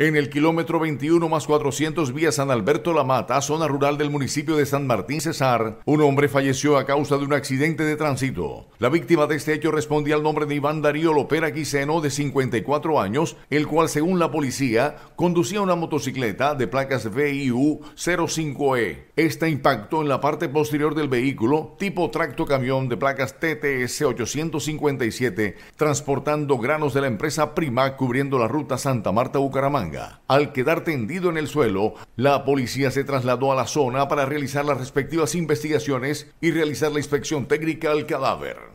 En el kilómetro 21 más 400 vía San Alberto La Mata, zona rural del municipio de San Martín Cesar, un hombre falleció a causa de un accidente de tránsito. La víctima de este hecho respondía al nombre de Iván Darío Lopera Quiseno, de 54 años, el cual, según la policía, conducía una motocicleta de placas VIU 05E. Esta impactó en la parte posterior del vehículo, tipo tracto camión de placas TTS 857, transportando granos de la empresa Prima cubriendo la ruta Santa Marta-Bucaramanga. Al quedar tendido en el suelo, la policía se trasladó a la zona para realizar las respectivas investigaciones y realizar la inspección técnica al cadáver.